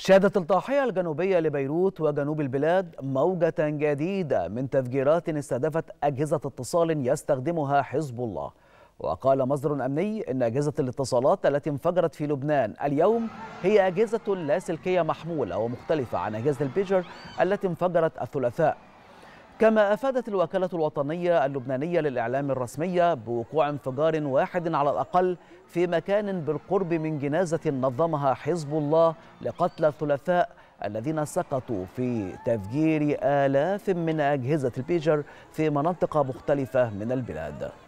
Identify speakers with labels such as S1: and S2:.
S1: شهدت الضاحية الجنوبية لبيروت وجنوب البلاد موجة جديدة من تفجيرات استهدفت أجهزة اتصال يستخدمها حزب الله وقال مصدر أمني أن أجهزة الاتصالات التي انفجرت في لبنان اليوم هي أجهزة لاسلكية محمولة ومختلفة عن أجهزة البيجر التي انفجرت الثلاثاء كما أفادت الوكالة الوطنية اللبنانية للإعلام الرسمية بوقوع انفجار واحد على الأقل في مكان بالقرب من جنازة نظمها حزب الله لقتل الثلاثاء الذين سقطوا في تفجير آلاف من أجهزة البيجر في مناطق مختلفة من البلاد